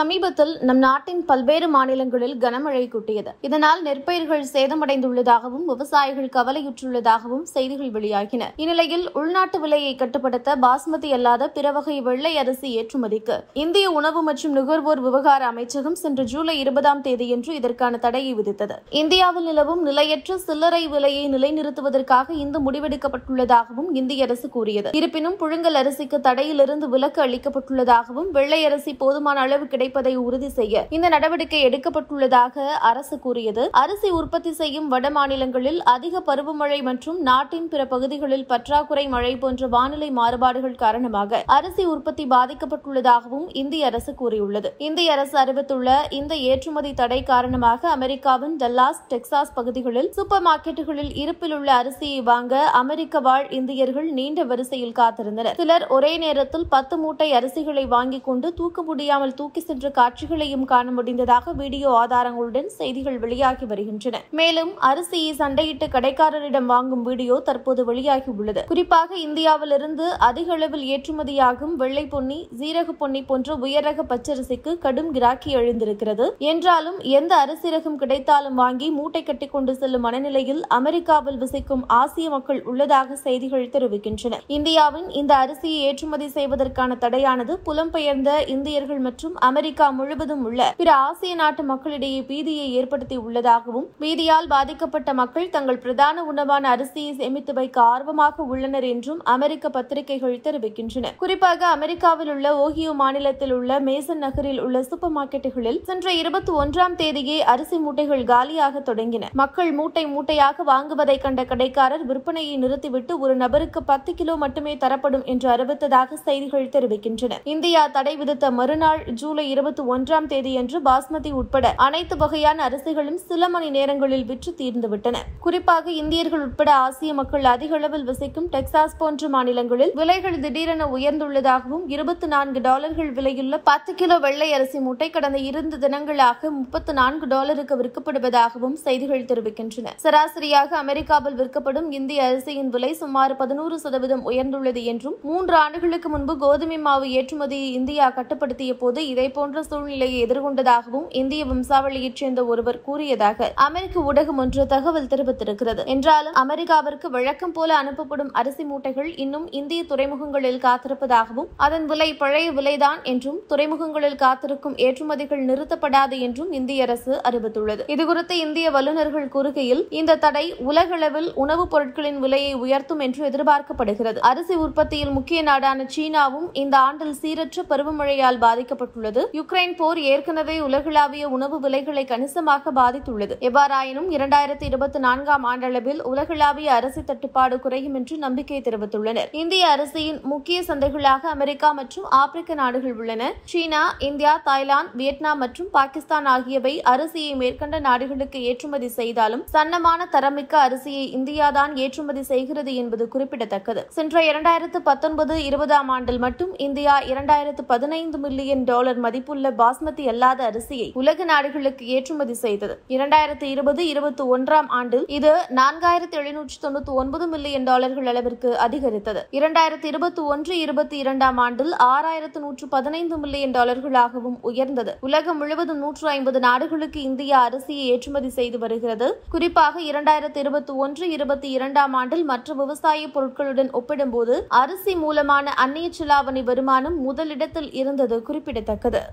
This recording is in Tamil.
சமீபத்தில் நம் நாட்டின் பல்வேறு மாநிலங்களில் கனமழை கூட்டியது இதனால் நெற்பயிர்கள் சேதமடைந்துள்ளதாகவும் விவசாயிகள் கவலையுற்றுள்ளதாகவும் செய்திகள் வெளியாகின இந்நிலையில் உள்நாட்டு விலையை கட்டுப்படுத்த பாஸ்மதி அல்லாத பிற வகை வெள்ளை அரிசி ஏற்றுமதிக்கு இந்திய உணவு மற்றும் நுகர்வோர் விவகார அமைச்சகம் சென்ற ஜூலை இருபதாம் தேதியன்று இதற்கான தடையை விதித்தது இந்தியாவில் நிலவும் நிலையற்ற சில்லறை விலையை நிலைநிறுத்துவதற்காக இந்த முடிவெடுக்கப்பட்டுள்ளதாகவும் இந்திய அரசு கூறியது இருப்பினும் புழுங்கல் அரிசிக்கு தடையிலிருந்து விலக்கு அளிக்கப்பட்டுள்ளதாகவும் வெள்ளை அரிசி போதுமான அளவு கிடை கிடைப்பதை உறுதி செய்ய இந்த நடவடிக்கை எடுக்கப்பட்டுள்ளதாக அரசு கூறியது அரிசி உற்பத்தி செய்யும் வட மாநிலங்களில் அதிக பருவமழை மற்றும் நாட்டின் பிற பகுதிகளில் பற்றாக்குறை மழை போன்ற வானிலை மாறுபாடுகள் காரணமாக அரிசி உற்பத்தி பாதிக்கப்பட்டுள்ளதாகவும் இந்திய அரசு கூறியுள்ளது இந்திய அரசு அறிவித்துள்ள இந்த ஏற்றுமதி தடை காரணமாக அமெரிக்காவின் டல்லாஸ் டெக்சாஸ் பகுதிகளில் சூப்பர் மார்க்கெட்டுகளில் இருப்பில் உள்ள அரிசியை வாங்க அமெரிக்க வாழ் இந்தியர்கள் நீண்ட வரிசையில் காத்திருந்தனர் சிலர் ஒரே நேரத்தில் பத்து மூட்டை அரிசிகளை வாங்கிக் கொண்டு தூக்க முடியாமல் தூக்கி சென்ற காட்சிகளையும் காண முடிந்ததாக வீடியோ ஆதாரங்களுடன் செய்திகள் வெளியாகி வருகின்றன மேலும் அரிசியை சண்டையிட்டு கடைக்காரரிடம் வாங்கும் வீடியோ தற்போது வெளியாகியுள்ளது குறிப்பாக இந்தியாவிலிருந்து அதிக அளவில் ஏற்றுமதியாகும் வெள்ளை பொன்னி ஜீரக பொன்னி போன்ற உயரக பச்சரிசிக்கு கடும் கிராக்கி எழுந்திருக்கிறது என்றாலும் எந்த அரிசி ரகம் கிடைத்தாலும் வாங்கி மூட்டை கட்டிக்கொண்டு செல்லும் மனநிலையில் அமெரிக்காவில் வசிக்கும் ஆசிய மக்கள் உள்ளதாக செய்திகள் தெரிவிக்கின்றன இந்தியாவின் இந்த அரிசியை ஏற்றுமதி செய்வதற்கான தடையானது புலம்பெயர்ந்த இந்தியர்கள் மற்றும் அமெரிக்க அமெரிக்கா முழுவதும் உள்ள பிற ஆசிய நாட்டு மக்களிடையே பீதியை ஏற்படுத்தி உள்ளதாகவும் பீதியால் பாதிக்கப்பட்ட மக்கள் தங்கள் பிரதான உணவான அரிசியை சேமித்து வைக்க ஆர்வமாக உள்ளனர் என்றும் அமெரிக்க பத்திரிகைகள் தெரிவிக்கின்றன குறிப்பாக அமெரிக்காவில் உள்ள ஓஹியோ மாநிலத்தில் உள்ள மேசன் நகரில் உள்ள சூப்பர் மார்க்கெட்டுகளில் சென்ற இருபத்தி ஒன்றாம் தேதியே அரிசி மூட்டைகள் காலியாக தொடங்கின மக்கள் மூட்டை மூட்டையாக வாங்குவதை கண்ட கடைக்காரர் விற்பனையை நிறுத்திவிட்டு ஒரு நபருக்கு பத்து கிலோ மட்டுமே தரப்படும் என்று அறிவித்ததாக செய்திகள் தெரிவிக்கின்றன இந்தியா தடை விதித்த மறுநாள் ஜூலை இருபத்தி ஒன்றாம் தேதியன்று பாஸ்மதி உட்பட அனைத்து வகையான அரிசிகளும் சில மணி நேரங்களில் விற்று தீர்ந்துவிட்டன குறிப்பாக இந்தியர்கள் உட்பட ஆசிய மக்கள் அதிக அளவில் வசிக்கும் டெக்சாஸ் போன்ற மாநிலங்களில் விலைகள் திடீரென உயர்ந்துள்ளதாகவும் இருபத்தி நான்கு டாலர்கள் விலையுள்ள பத்து கிலோ வெள்ளை அரிசி முட்டை கடந்த இரண்டு தினங்களாக முப்பத்தி நான்கு டாலருக்கு விற்கப்படுவதாகவும் செய்திகள் தெரிவிக்கின்றன சராசரியாக அமெரிக்காவில் விற்கப்படும் இந்திய அரிசியின் விலை சுமார் பதினோரு சதவீதம் உயர்ந்துள்ளது என்றும் மூன்று ஆண்டுகளுக்கு முன்பு கோதுமை மாவு ஏற்றுமதியை இந்தியா கட்டுப்படுத்திய போது இதேபோல் போன்ற சூழ்நிலையை எதிர்கொண்டதாகவும் இந்திய வம்சாவளியைச் சேர்ந்த ஒருவர் கூறியதாக அமெரிக்க ஊடகம் ஒன்று தகவல் தெரிவித்திருக்கிறது என்றாலும் அமெரிக்காவிற்கு வழக்கம் போல அனுப்பப்படும் அரிசி மூட்டைகள் இன்னும் இந்திய துறைமுகங்களில் காத்திருப்பதாகவும் அதன் விலை பழைய விலைதான் என்றும் துறைமுகங்களில் காத்திருக்கும் ஏற்றுமதிகள் நிறுத்தப்படாது என்றும் இந்திய அரசு அறிவித்துள்ளது இதுகுறித்து இந்திய வல்லுநர்கள் கூறுகையில் இந்த தடை உலகளவில் உணவுப் பொருட்களின் விலையை உயர்த்தும் என்று எதிர்பார்க்கப்படுகிறது அரிசி உற்பத்தியில் முக்கிய நாடான சீனாவும் இந்த ஆண்டில் சீரற்ற பருவமழையால் பாதிக்கப்பட்டுள்ளது யுக்ரைன் போர் ஏற்கனவே உலகளாவிய உணவு விலைகளை கணிசமாக பாதித்துள்ளது எவ்வாறாயினும் இரண்டாயிரத்தி இருபத்தி நான்காம் ஆண்டளவில் உலகளாவிய அரிசி தட்டுப்பாடு குறையும் என்று நம்பிக்கை தெரிவித்துள்ளனர் இந்திய அரசியின் முக்கிய சந்தைகளாக அமெரிக்கா மற்றும் ஆப்பிரிக்க நாடுகள் உள்ளன சீனா இந்தியா தாய்லாந்து வியட்நாம் மற்றும் பாகிஸ்தான் ஆகியவை அரிசியை மேற்கண்ட நாடுகளுக்கு ஏற்றுமதி செய்தாலும் சன்னமான தரமிக்க அரிசியை இந்தியாதான் ஏற்றுமதி செய்கிறது என்பது குறிப்பிடத்தக்கது சென்ற இரண்டாயிரத்து பத்தொன்பது இருபதாம் ஆண்டில் மட்டும் இந்தியா இரண்டாயிரத்து பதினைந்து மில்லியன் டாலர் மதிப்பு மதிப்புள்ள பாஸ்மதி அல்லாத அரிசியை உலக நாடுகளுக்கு ஏற்றுமதி செய்தது இரண்டாயிரத்தி இருபது இருபத்தி ஒன்றாம் ஆண்டில் இது நான்காயிரத்தி எழுநூற்றி தொண்ணூத்தி ஒன்பது மில்லியன் டாலர்கள் அளவிற்கு அதிகரித்தது இரண்டாயிரத்தி இருபத்தி ஒன்று இருபத்தி இரண்டாம் ஆண்டில் ஆறாயிரத்து நூற்று பதினைந்து மில்லியன் டாலர்களாகவும் உயர்ந்தது உலகம் முழுவதும் நூற்று ஐம்பது நாடுகளுக்கு இந்தியா அரிசியை ஏற்றுமதி செய்து வருகிறது குறிப்பாக இரண்டாயிரத்தி இருபத்தி ஒன்று இருபத்தி இரண்டாம் ஆண்டில் மற்ற விவசாய பொருட்களுடன் ஒப்பிடும்போது அரிசி மூலமான அந்நிய செலாவணி வருமானம் முதலிடத்தில் இருந்தது குறிப்பிடத்தக்கது